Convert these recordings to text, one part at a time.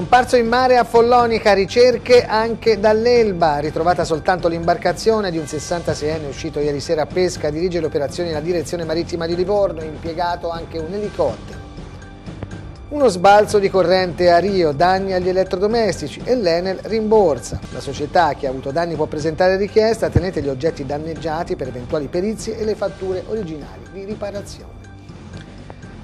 Scomparso in mare a Follonica, ricerche anche dall'Elba. Ritrovata soltanto l'imbarcazione di un 66enne uscito ieri sera a pesca. Dirige le operazioni nella direzione marittima di Livorno, impiegato anche un elicottero. Uno sbalzo di corrente a Rio, danni agli elettrodomestici e l'Enel rimborsa. La società che ha avuto danni può presentare richiesta, tenete gli oggetti danneggiati per eventuali perizie e le fatture originali di riparazione.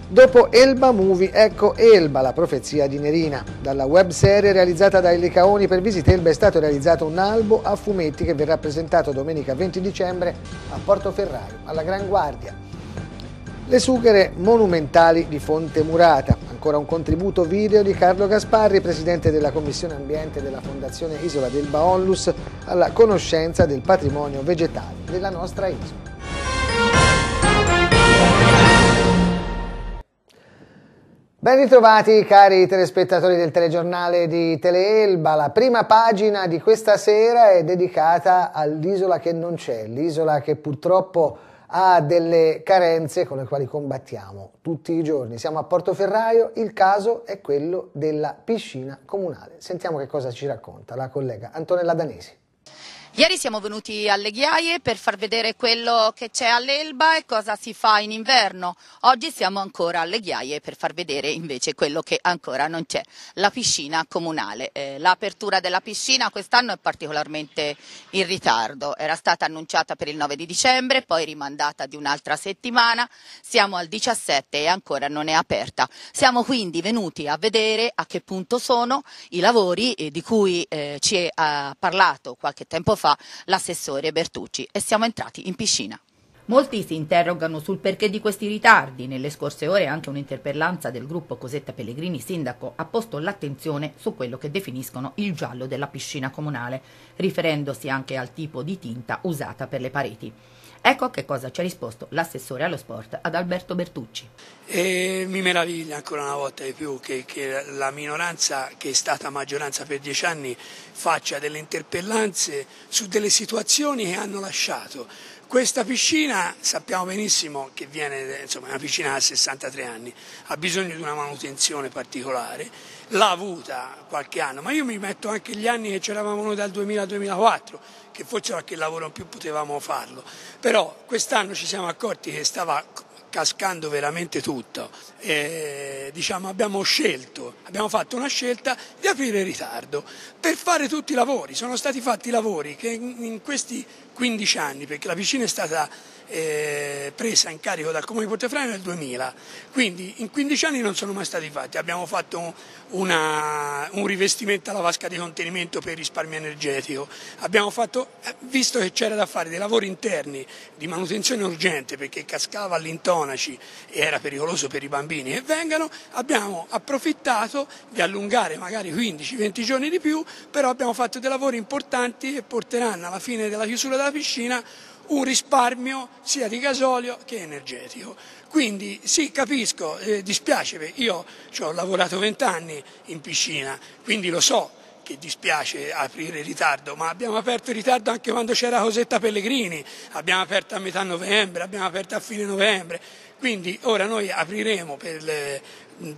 Dopo Elba Movie, ecco Elba, la profezia di Nerina. Dalla webserie realizzata da Ellicaoni per Visite Elba è stato realizzato un albo a fumetti che verrà presentato domenica 20 dicembre a Portoferraio, alla Gran Guardia. Le sughere monumentali di Fonte Murata, ancora un contributo video di Carlo Gasparri, presidente della Commissione Ambiente della Fondazione Isola del Baollus, alla conoscenza del patrimonio vegetale della nostra isola. Ben ritrovati cari telespettatori del telegiornale di Teleelba, la prima pagina di questa sera è dedicata all'isola che non c'è, l'isola che purtroppo ha delle carenze con le quali combattiamo tutti i giorni. Siamo a Portoferraio, il caso è quello della piscina comunale. Sentiamo che cosa ci racconta la collega Antonella Danesi. Ieri siamo venuti alle Ghiaie per far vedere quello che c'è all'Elba e cosa si fa in inverno. Oggi siamo ancora alle Ghiaie per far vedere invece quello che ancora non c'è, la piscina comunale. Eh, l'apertura della piscina quest'anno è particolarmente in ritardo. Era stata annunciata per il 9 di dicembre, poi rimandata di un'altra settimana. Siamo al 17 e ancora non è aperta. Siamo quindi venuti a vedere a che punto sono i lavori eh, di cui eh, ci ha parlato qualche tempo fa fa l'assessore Bertucci e siamo entrati in piscina. Molti si interrogano sul perché di questi ritardi. Nelle scorse ore anche un'interpellanza del gruppo Cosetta Pellegrini Sindaco ha posto l'attenzione su quello che definiscono il giallo della piscina comunale, riferendosi anche al tipo di tinta usata per le pareti. Ecco che cosa ci ha risposto l'assessore allo sport ad Alberto Bertucci. E mi meraviglia ancora una volta di più che, che la minoranza che è stata maggioranza per dieci anni faccia delle interpellanze su delle situazioni che hanno lasciato questa piscina sappiamo benissimo che viene, insomma, è una piscina da 63 anni, ha bisogno di una manutenzione particolare, l'ha avuta qualche anno, ma io mi metto anche gli anni che c'eravamo noi dal 2000 al 2004, che forse qualche lavoro in più potevamo farlo, però quest'anno ci siamo accorti che stava cascando veramente tutto. Eh, diciamo, abbiamo scelto, abbiamo fatto una scelta di aprire in ritardo per fare tutti i lavori. Sono stati fatti lavori che in questi 15 anni, perché la piscina è stata eh, presa in carico dal Comune di Portefrano nel 2000, quindi in 15 anni non sono mai stati fatti. Abbiamo fatto una, un rivestimento alla vasca di contenimento per risparmio energetico, abbiamo fatto, eh, visto che c'era da fare dei lavori interni di manutenzione urgente perché cascava all'intorno monaci e era pericoloso per i bambini che vengano, abbiamo approfittato di allungare magari 15-20 giorni di più, però abbiamo fatto dei lavori importanti che porteranno alla fine della chiusura della piscina un risparmio sia di gasolio che energetico. Quindi sì, capisco, eh, dispiace, io ci ho lavorato vent'anni in piscina, quindi lo so che dispiace aprire in ritardo, ma abbiamo aperto in ritardo anche quando c'era Cosetta Pellegrini, abbiamo aperto a metà novembre, abbiamo aperto a fine novembre, quindi ora noi apriremo per,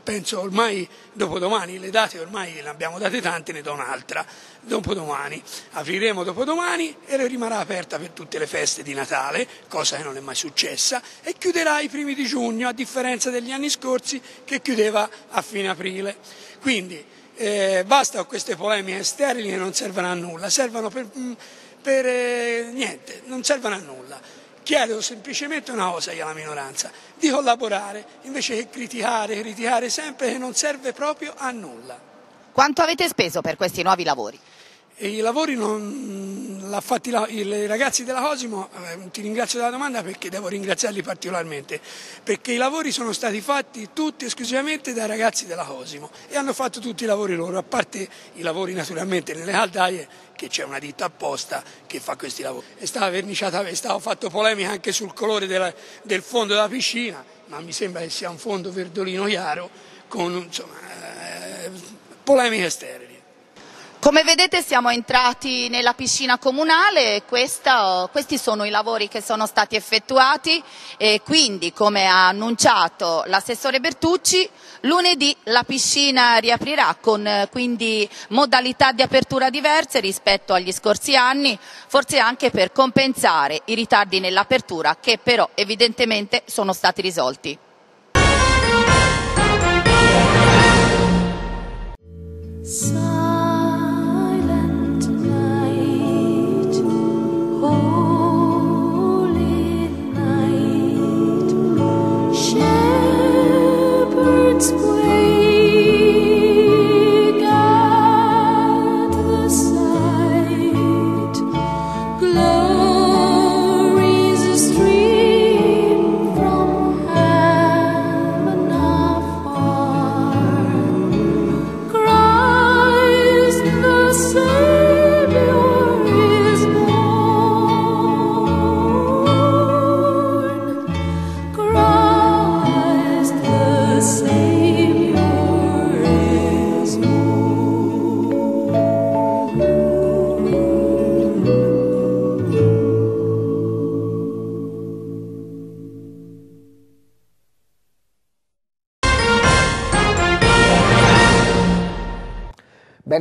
penso ormai dopodomani, le date ormai ne abbiamo date tante, ne do un'altra, dopodomani, apriremo dopodomani e rimarrà aperta per tutte le feste di Natale, cosa che non è mai successa, e chiuderà i primi di giugno a differenza degli anni scorsi che chiudeva a fine aprile. Quindi, eh, basta queste polemiche sterili che non servono a nulla, servono per, mm, per eh, niente, non servono a nulla. Chiedo semplicemente una cosa alla minoranza, di collaborare invece che criticare, criticare sempre che non serve proprio a nulla. Quanto avete speso per questi nuovi lavori? I lavori non l'ha fatti la, i ragazzi della Cosimo, eh, ti ringrazio della domanda perché devo ringraziarli particolarmente, perché i lavori sono stati fatti tutti esclusivamente dai ragazzi della Cosimo e hanno fatto tutti i lavori loro, a parte i lavori naturalmente nelle caldaie che c'è una ditta apposta che fa questi lavori. È stata verniciata, è stata fatta polemica anche sul colore della, del fondo della piscina, ma mi sembra che sia un fondo verdolino chiaro con insomma, eh, polemiche esterne. Come vedete siamo entrati nella piscina comunale, Questa, oh, questi sono i lavori che sono stati effettuati e quindi, come ha annunciato l'assessore Bertucci, lunedì la piscina riaprirà con eh, quindi, modalità di apertura diverse rispetto agli scorsi anni, forse anche per compensare i ritardi nell'apertura che però evidentemente sono stati risolti.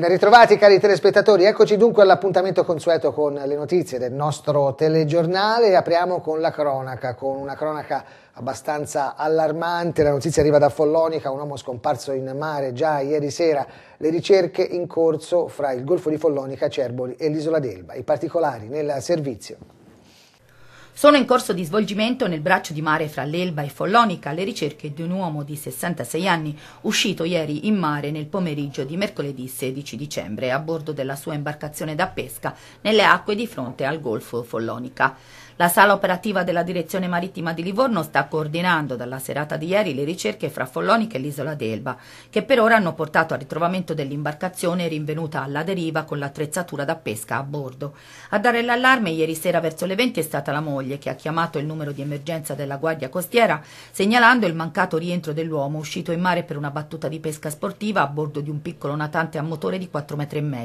Ben ritrovati cari telespettatori, eccoci dunque all'appuntamento consueto con le notizie del nostro telegiornale. Apriamo con la cronaca, con una cronaca abbastanza allarmante. La notizia arriva da Follonica, un uomo scomparso in mare già ieri sera. Le ricerche in corso fra il Golfo di Follonica, Cerboli e l'isola d'Elba. I particolari nel servizio. Sono in corso di svolgimento nel braccio di mare fra l'Elba e Follonica le ricerche di un uomo di 66 anni uscito ieri in mare nel pomeriggio di mercoledì 16 dicembre a bordo della sua imbarcazione da pesca nelle acque di fronte al Golfo Follonica. La sala operativa della Direzione Marittima di Livorno sta coordinando dalla serata di ieri le ricerche fra Follonica e l'isola d'Elba, che per ora hanno portato al ritrovamento dell'imbarcazione rinvenuta alla deriva con l'attrezzatura da pesca a bordo. A dare l'allarme ieri sera verso le 20 è stata la moglie che ha chiamato il numero di emergenza della Guardia Costiera segnalando il mancato rientro dell'uomo uscito in mare per una battuta di pesca sportiva a bordo di un piccolo natante a motore di 4,5 metri.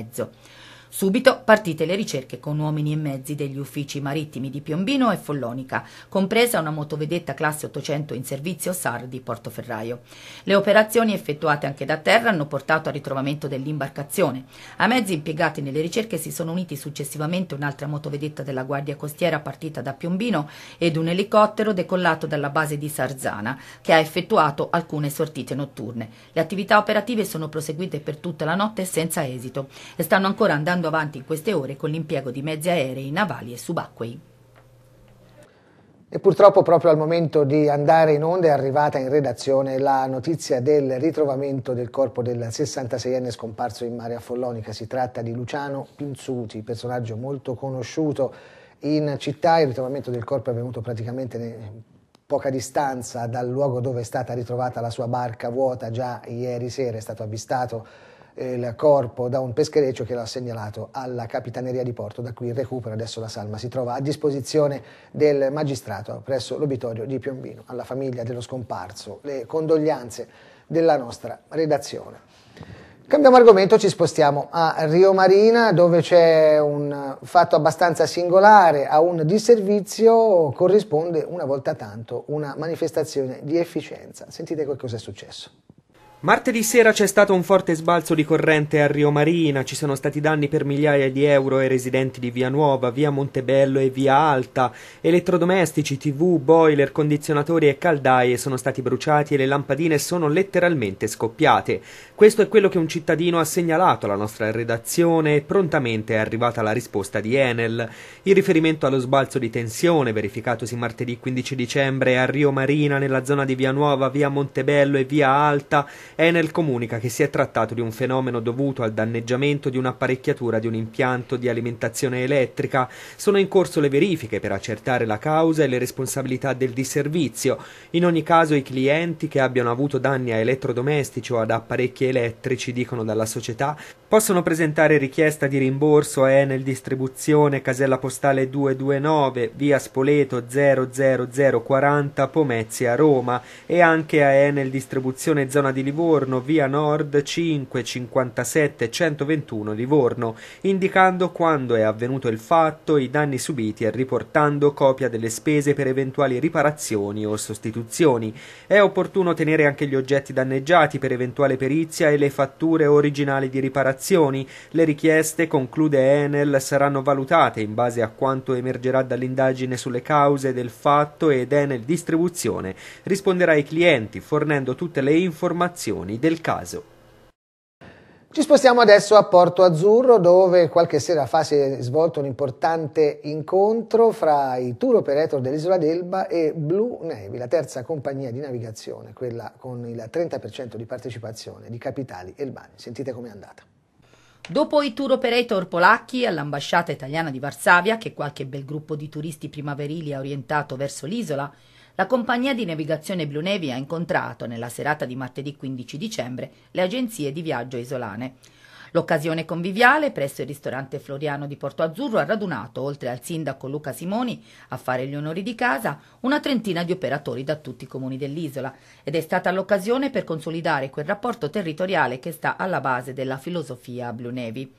Subito partite le ricerche con uomini e mezzi degli uffici marittimi di Piombino e Follonica, compresa una motovedetta classe 800 in servizio SAR di Portoferraio. Le operazioni effettuate anche da terra hanno portato al ritrovamento dell'imbarcazione. A mezzi impiegati nelle ricerche si sono uniti successivamente un'altra motovedetta della Guardia Costiera partita da Piombino ed un elicottero decollato dalla base di Sarzana, che ha effettuato alcune sortite notturne. Le attività operative sono proseguite per tutta la notte senza esito e stanno ancora andando andando avanti in queste ore con l'impiego di mezzi aerei, navali e subacquei. E purtroppo proprio al momento di andare in onda è arrivata in redazione la notizia del ritrovamento del corpo del 66enne scomparso in mare Follonica. Si tratta di Luciano Pinzuti, personaggio molto conosciuto in città. Il ritrovamento del corpo è avvenuto praticamente poca distanza dal luogo dove è stata ritrovata la sua barca vuota già ieri sera, è stato avvistato il corpo da un peschereccio che l'ha segnalato alla Capitaneria di Porto, da cui il recupero adesso la salma si trova a disposizione del magistrato presso l'obitorio di Piombino, alla famiglia dello scomparso, le condoglianze della nostra redazione. Cambiamo argomento, ci spostiamo a Rio Marina dove c'è un fatto abbastanza singolare, a un disservizio corrisponde una volta tanto una manifestazione di efficienza. Sentite che cosa è successo. Martedì sera c'è stato un forte sbalzo di corrente a Rio Marina, ci sono stati danni per migliaia di euro ai residenti di Via Nuova, Via Montebello e Via Alta. Elettrodomestici, tv, boiler, condizionatori e caldaie sono stati bruciati e le lampadine sono letteralmente scoppiate. Questo è quello che un cittadino ha segnalato alla nostra redazione e prontamente è arrivata la risposta di Enel. In riferimento allo sbalzo di tensione verificatosi martedì 15 dicembre a Rio Marina nella zona di Via Nuova, Via Montebello e Via Alta, Enel comunica che si è trattato di un fenomeno dovuto al danneggiamento di un'apparecchiatura di un impianto di alimentazione elettrica. Sono in corso le verifiche per accertare la causa e le responsabilità del disservizio. In ogni caso i clienti che abbiano avuto danni a elettrodomestici o ad apparecchi elettrici, dicono dalla società, Possono presentare richiesta di rimborso a Enel Distribuzione, casella postale 229, via Spoleto 00040, Pomezia, Roma e anche a Enel Distribuzione zona di Livorno, via Nord 557 121 Livorno, indicando quando è avvenuto il fatto, i danni subiti e riportando copia delle spese per eventuali riparazioni o sostituzioni. È opportuno tenere anche gli oggetti danneggiati per eventuale perizia e le fatture originali di riparazione segnalazioni. Le richieste, conclude Enel, saranno valutate in base a quanto emergerà dall'indagine sulle cause del fatto ed Enel Distribuzione risponderà ai clienti fornendo tutte le informazioni del caso. Ci spostiamo adesso a Porto Azzurro dove qualche sera fa si è svolto un importante incontro fra i tour operator dell'isola d'Elba e Blue Navy, la terza compagnia di navigazione, quella con il 30% di partecipazione di capitali elbani. Sentite com'è andata. Dopo i tour operator polacchi all'ambasciata italiana di Varsavia, che qualche bel gruppo di turisti primaverili ha orientato verso l'isola, la compagnia di navigazione Blue Navy ha incontrato, nella serata di martedì 15 dicembre, le agenzie di viaggio isolane. L'occasione conviviale presso il ristorante Floriano di Porto Azzurro ha radunato, oltre al sindaco Luca Simoni, a fare gli onori di casa, una trentina di operatori da tutti i comuni dell'isola ed è stata l'occasione per consolidare quel rapporto territoriale che sta alla base della filosofia Blue Navy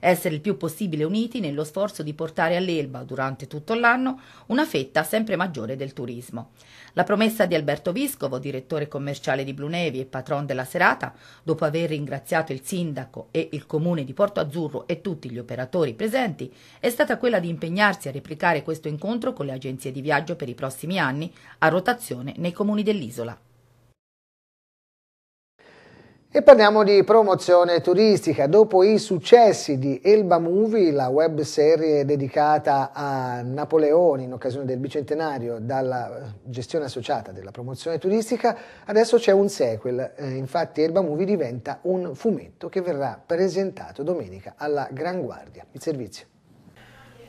essere il più possibile uniti nello sforzo di portare all'Elba, durante tutto l'anno, una fetta sempre maggiore del turismo. La promessa di Alberto Viscovo, direttore commerciale di Blunevi e patron della serata, dopo aver ringraziato il sindaco e il comune di Porto Azzurro e tutti gli operatori presenti, è stata quella di impegnarsi a replicare questo incontro con le agenzie di viaggio per i prossimi anni a rotazione nei comuni dell'isola. E parliamo di promozione turistica. Dopo i successi di Elba Movie, la web serie dedicata a Napoleone in occasione del bicentenario dalla gestione associata della promozione turistica, adesso c'è un sequel. Eh, infatti Elba Movie diventa un fumetto che verrà presentato domenica alla Gran Guardia. Il servizio.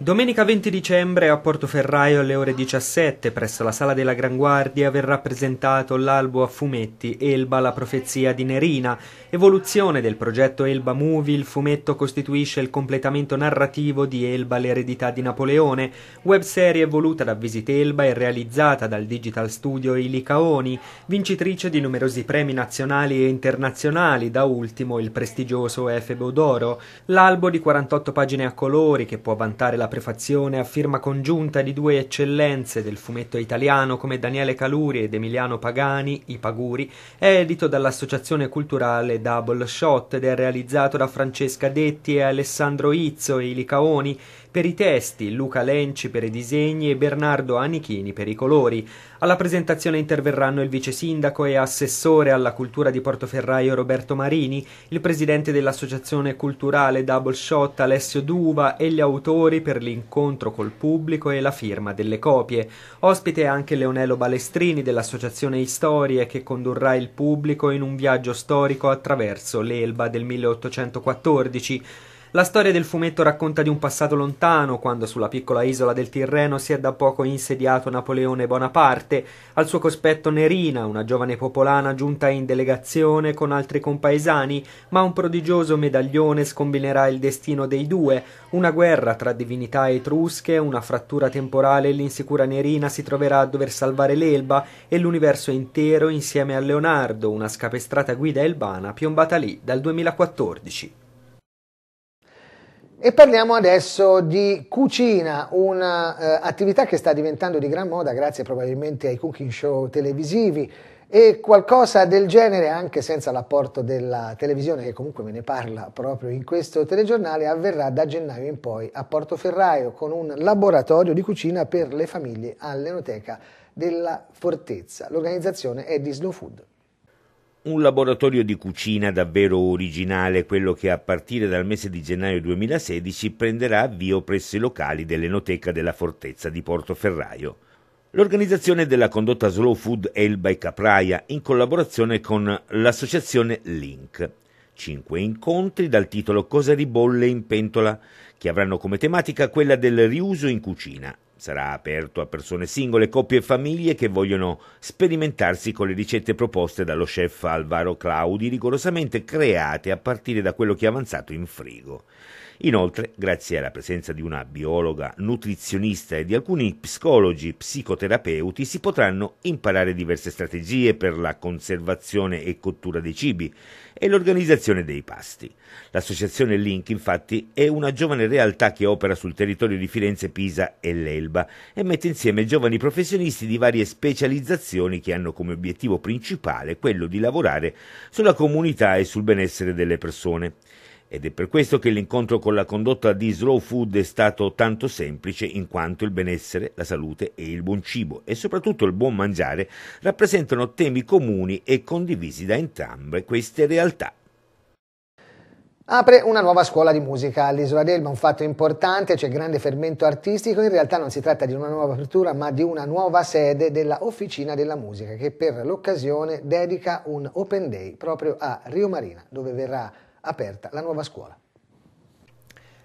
Domenica 20 dicembre a Portoferraio alle ore 17 presso la Sala della Gran Guardia verrà presentato l'albo a fumetti Elba la profezia di Nerina. Evoluzione del progetto Elba Movie, il fumetto costituisce il completamento narrativo di Elba l'eredità di Napoleone, webserie voluta da Visit Elba e realizzata dal digital studio Ilicaoni, vincitrice di numerosi premi nazionali e internazionali, da ultimo il prestigioso Efebo d'Oro. L'albo di 48 pagine a colori che può vantare la prefazione a firma congiunta di due eccellenze del fumetto italiano come Daniele Caluri ed Emiliano Pagani, I Paguri, è edito dall'associazione culturale Double Shot ed è realizzato da Francesca Detti e Alessandro Izzo e i Licaoni, per i testi, Luca Lenci per i disegni e Bernardo Anichini per i colori. Alla presentazione interverranno il vice sindaco e assessore alla cultura di Portoferraio Roberto Marini, il presidente dell'associazione culturale Double Shot Alessio Duva e gli autori per l'incontro col pubblico e la firma delle copie. Ospite anche Leonello Balestrini dell'associazione Istorie che condurrà il pubblico in un viaggio storico attraverso l'Elba del 1814. La storia del fumetto racconta di un passato lontano, quando sulla piccola isola del Tirreno si è da poco insediato Napoleone Bonaparte, al suo cospetto Nerina, una giovane popolana giunta in delegazione con altri compaesani, ma un prodigioso medaglione scombinerà il destino dei due, una guerra tra divinità etrusche, una frattura temporale e l'insicura Nerina si troverà a dover salvare l'Elba e l'universo intero insieme a Leonardo, una scapestrata guida elbana piombata lì dal 2014. E parliamo adesso di cucina, un'attività eh, che sta diventando di gran moda grazie probabilmente ai cooking show televisivi e qualcosa del genere anche senza l'apporto della televisione che comunque me ne parla proprio in questo telegiornale avverrà da gennaio in poi a Portoferraio con un laboratorio di cucina per le famiglie all'Enoteca della Fortezza. L'organizzazione è di Disney Food. Un laboratorio di cucina davvero originale, quello che a partire dal mese di gennaio 2016 prenderà avvio presso i locali dell'Enoteca della Fortezza di Portoferraio. L'organizzazione della condotta Slow Food Elba e Capraia in collaborazione con l'associazione Link. Cinque incontri dal titolo Cosa ribolle in pentola, che avranno come tematica quella del riuso in cucina, Sarà aperto a persone singole, coppie e famiglie che vogliono sperimentarsi con le ricette proposte dallo chef Alvaro Claudi, rigorosamente create a partire da quello che è avanzato in frigo. Inoltre, grazie alla presenza di una biologa, nutrizionista e di alcuni psicologi psicoterapeuti, si potranno imparare diverse strategie per la conservazione e cottura dei cibi, e l'organizzazione dei pasti. L'associazione Link infatti è una giovane realtà che opera sul territorio di Firenze, Pisa e l'Elba e mette insieme giovani professionisti di varie specializzazioni che hanno come obiettivo principale quello di lavorare sulla comunità e sul benessere delle persone. Ed è per questo che l'incontro con la condotta di Slow Food è stato tanto semplice in quanto il benessere, la salute e il buon cibo e soprattutto il buon mangiare rappresentano temi comuni e condivisi da entrambe queste realtà. Apre una nuova scuola di musica all'Isola d'Elba, un fatto importante, c'è grande fermento artistico, in realtà non si tratta di una nuova apertura ma di una nuova sede della Officina della Musica che per l'occasione dedica un open day proprio a Rio Marina dove verrà aperta la nuova scuola.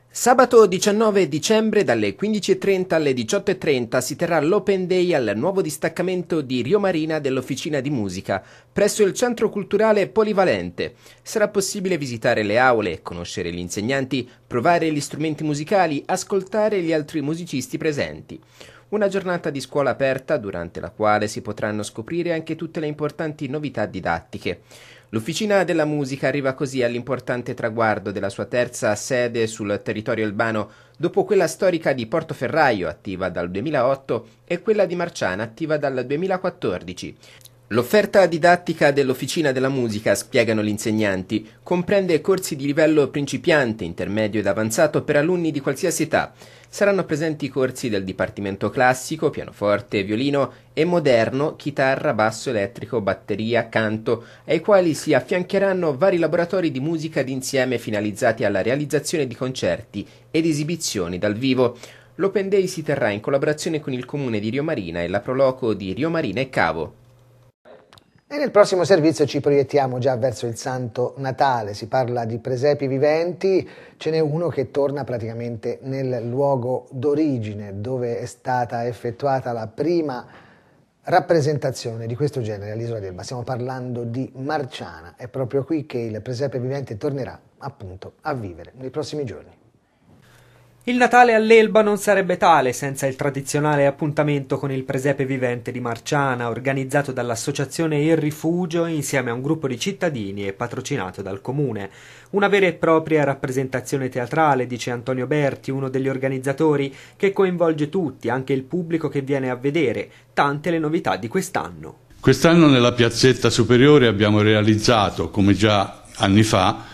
Sabato 19 dicembre dalle 15.30 alle 18.30 si terrà l'Open Day al nuovo distaccamento di Rio Marina dell'Officina di Musica presso il Centro Culturale Polivalente. Sarà possibile visitare le aule, conoscere gli insegnanti, provare gli strumenti musicali, ascoltare gli altri musicisti presenti. Una giornata di scuola aperta durante la quale si potranno scoprire anche tutte le importanti novità didattiche. L'Officina della Musica arriva così all'importante traguardo della sua terza sede sul territorio albano dopo quella storica di Portoferraio, attiva dal 2008, e quella di Marciana, attiva dal 2014. L'offerta didattica dell'Officina della Musica, spiegano gli insegnanti, comprende corsi di livello principiante, intermedio ed avanzato per alunni di qualsiasi età. Saranno presenti i corsi del Dipartimento Classico, pianoforte, violino e moderno, chitarra, basso elettrico, batteria, canto, ai quali si affiancheranno vari laboratori di musica d'insieme finalizzati alla realizzazione di concerti ed esibizioni dal vivo. L'Open Day si terrà in collaborazione con il Comune di Riomarina e la Proloco di Riomarina e Cavo. E nel prossimo servizio ci proiettiamo già verso il Santo Natale, si parla di presepi viventi, ce n'è uno che torna praticamente nel luogo d'origine dove è stata effettuata la prima rappresentazione di questo genere all'isola d'Elba. Stiamo parlando di Marciana, è proprio qui che il presepe vivente tornerà appunto a vivere nei prossimi giorni. Il Natale all'Elba non sarebbe tale senza il tradizionale appuntamento con il presepe vivente di Marciana, organizzato dall'associazione Il Rifugio insieme a un gruppo di cittadini e patrocinato dal comune. Una vera e propria rappresentazione teatrale, dice Antonio Berti, uno degli organizzatori, che coinvolge tutti, anche il pubblico che viene a vedere, tante le novità di quest'anno. Quest'anno nella piazzetta superiore abbiamo realizzato, come già anni fa,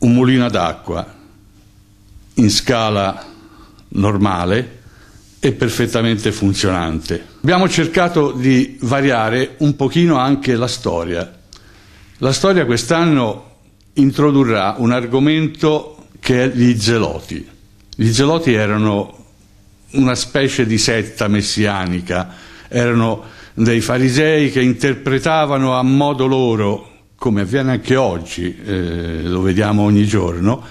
un mulino d'acqua in scala normale e perfettamente funzionante. Abbiamo cercato di variare un pochino anche la storia. La storia quest'anno introdurrà un argomento che è gli zeloti. Gli zeloti erano una specie di setta messianica, erano dei farisei che interpretavano a modo loro, come avviene anche oggi, eh, lo vediamo ogni giorno,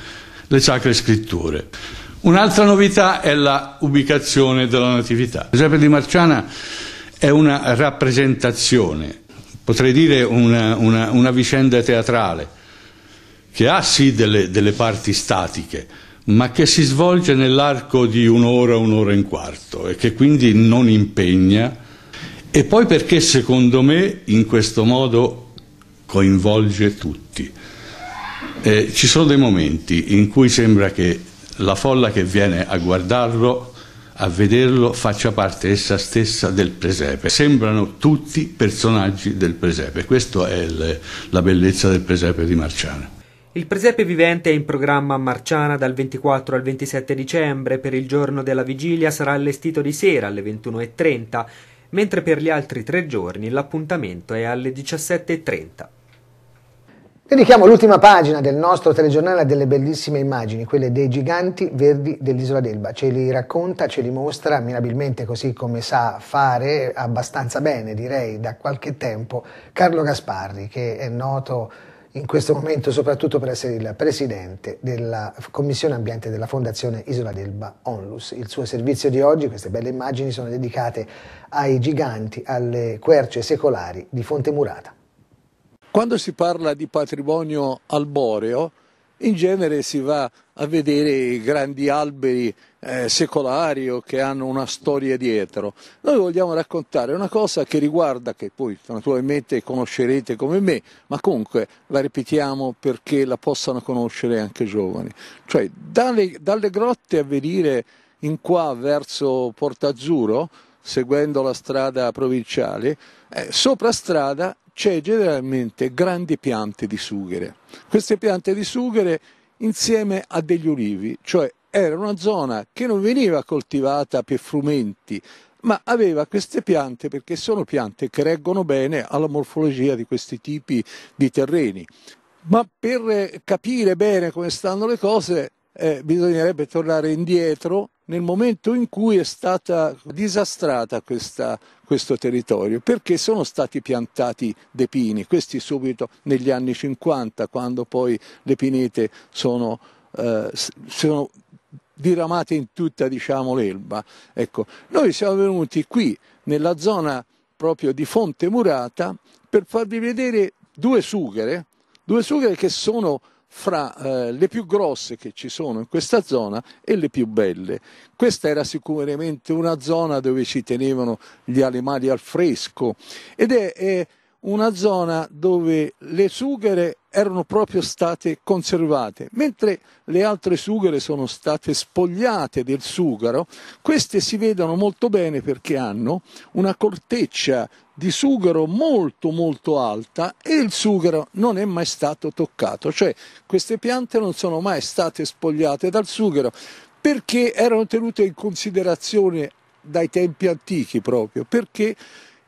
le sacre scritture. Un'altra novità è la ubicazione della Natività. Giuseppe di Marciana è una rappresentazione, potrei dire una, una, una vicenda teatrale, che ha sì delle, delle parti statiche, ma che si svolge nell'arco di un'ora, un'ora e un quarto e che quindi non impegna e poi perché secondo me in questo modo coinvolge tutti. Eh, ci sono dei momenti in cui sembra che la folla che viene a guardarlo, a vederlo, faccia parte essa stessa del presepe. Sembrano tutti personaggi del presepe. Questa è il, la bellezza del presepe di Marciana. Il presepe vivente è in programma a Marciana dal 24 al 27 dicembre, per il giorno della vigilia sarà allestito di sera alle 21.30, mentre per gli altri tre giorni l'appuntamento è alle 17.30. Dedichiamo l'ultima pagina del nostro telegiornale a delle bellissime immagini, quelle dei giganti verdi dell'isola d'Elba. Ce li racconta, ce li mostra mirabilmente, così come sa fare abbastanza bene, direi, da qualche tempo, Carlo Gasparri, che è noto in questo momento soprattutto per essere il presidente della Commissione Ambiente della Fondazione Isola d'Elba Onlus. Il suo servizio di oggi, queste belle immagini, sono dedicate ai giganti, alle querce secolari di Fonte Murata. Quando si parla di patrimonio alboreo, in genere si va a vedere i grandi alberi eh, secolari o che hanno una storia dietro. Noi vogliamo raccontare una cosa che riguarda, che poi naturalmente conoscerete come me, ma comunque la ripetiamo perché la possano conoscere anche i giovani. Cioè dalle, dalle grotte a venire in qua verso Portazzuro seguendo la strada provinciale, eh, strada c'è generalmente grandi piante di sughere. Queste piante di sughere insieme a degli ulivi, cioè era una zona che non veniva coltivata per frumenti, ma aveva queste piante perché sono piante che reggono bene alla morfologia di questi tipi di terreni. Ma per capire bene come stanno le cose eh, bisognerebbe tornare indietro nel momento in cui è stata disastrata questa, questo territorio, perché sono stati piantati dei pini, questi subito negli anni 50, quando poi le pinete sono, eh, sono diramate in tutta diciamo, l'elba. Ecco, noi siamo venuti qui, nella zona proprio di Fonte Murata, per farvi vedere due sughere, due sughere che sono fra eh, le più grosse che ci sono in questa zona e le più belle. Questa era sicuramente una zona dove ci tenevano gli animali al fresco ed è, è una zona dove le sughere erano proprio state conservate, mentre le altre sughere sono state spogliate del sughero, queste si vedono molto bene perché hanno una corteccia di sughero molto molto alta e il sughero non è mai stato toccato, cioè queste piante non sono mai state spogliate dal sughero perché erano tenute in considerazione dai tempi antichi proprio, perché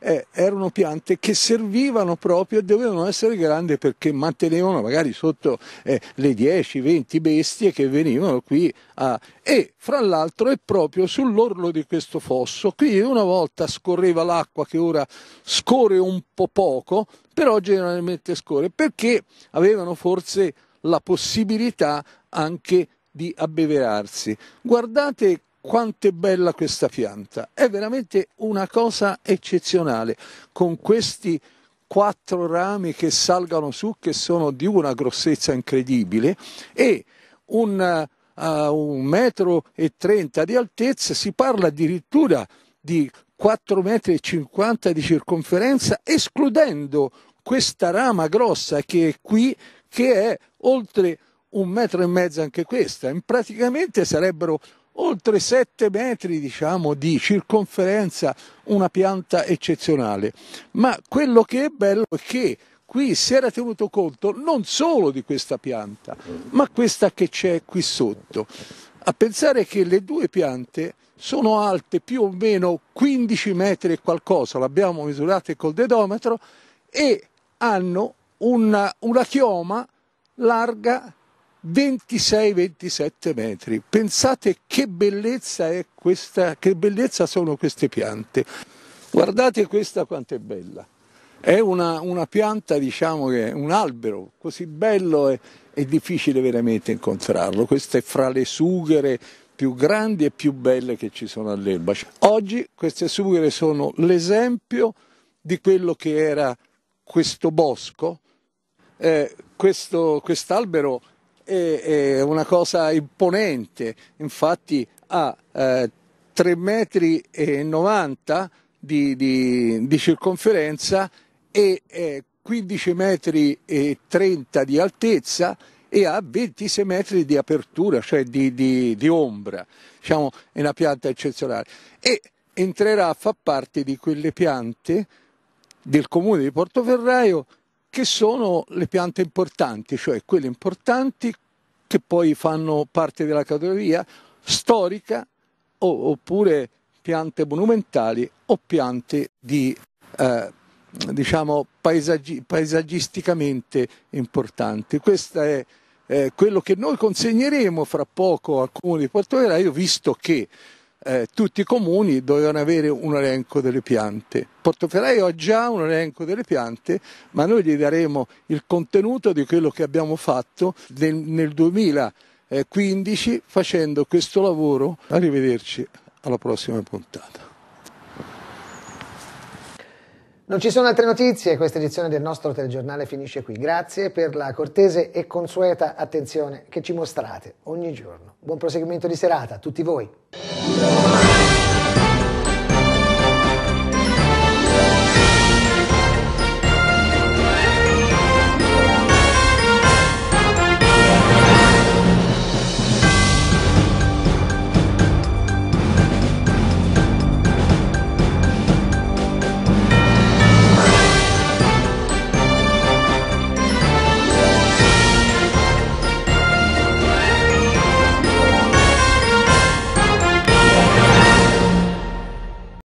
eh, erano piante che servivano proprio e dovevano essere grandi perché mantenevano magari sotto eh, le 10-20 bestie che venivano qui a... e fra l'altro è proprio sull'orlo di questo fosso qui una volta scorreva l'acqua che ora scorre un po' poco però generalmente scorre perché avevano forse la possibilità anche di abbeverarsi guardate quanto è bella questa pianta, è veramente una cosa eccezionale, con questi quattro rami che salgono su, che sono di una grossezza incredibile, e un, uh, un metro e trenta di altezza, si parla addirittura di 4,50 metri e cinquanta di circonferenza, escludendo questa rama grossa che è qui, che è oltre un metro e mezzo anche questa, praticamente sarebbero oltre 7 metri diciamo, di circonferenza, una pianta eccezionale. Ma quello che è bello è che qui si era tenuto conto non solo di questa pianta, ma questa che c'è qui sotto. A pensare che le due piante sono alte più o meno 15 metri e qualcosa, l'abbiamo misurate col dedometro, e hanno una, una chioma larga 26-27 metri. Pensate che bellezza è questa, che bellezza sono queste piante. Guardate questa quanto è bella. È una, una pianta, diciamo che è un albero, così bello è, è difficile veramente incontrarlo. Questa è fra le sughere più grandi e più belle che ci sono all'Elba. Oggi queste sughere sono l'esempio di quello che era questo bosco. Eh, questo quest'albero è, è una cosa imponente, infatti ha eh, 3,90 metri di, di, di, circonferenza e eh, 15 metri e 30 di altezza e ha 26 metri di apertura, cioè di, di, di, ombra, diciamo è una pianta eccezionale e entrerà a far parte di quelle piante del comune di Portoferraio che sono le piante importanti, cioè quelle importanti che poi fanno parte della categoria storica oppure piante monumentali o piante di, eh, diciamo, paesaggi- paesaggisticamente importanti. Questo è eh, quello che noi consegneremo fra poco al Comune di Porto Veraio, visto che eh, tutti i comuni dovevano avere un elenco delle piante. Portoferraio ha già un elenco delle piante, ma noi gli daremo il contenuto di quello che abbiamo fatto nel, nel 2015 facendo questo lavoro. Arrivederci alla prossima puntata. Non ci sono altre notizie, questa edizione del nostro telegiornale finisce qui. Grazie per la cortese e consueta attenzione che ci mostrate ogni giorno. Buon proseguimento di serata a tutti voi.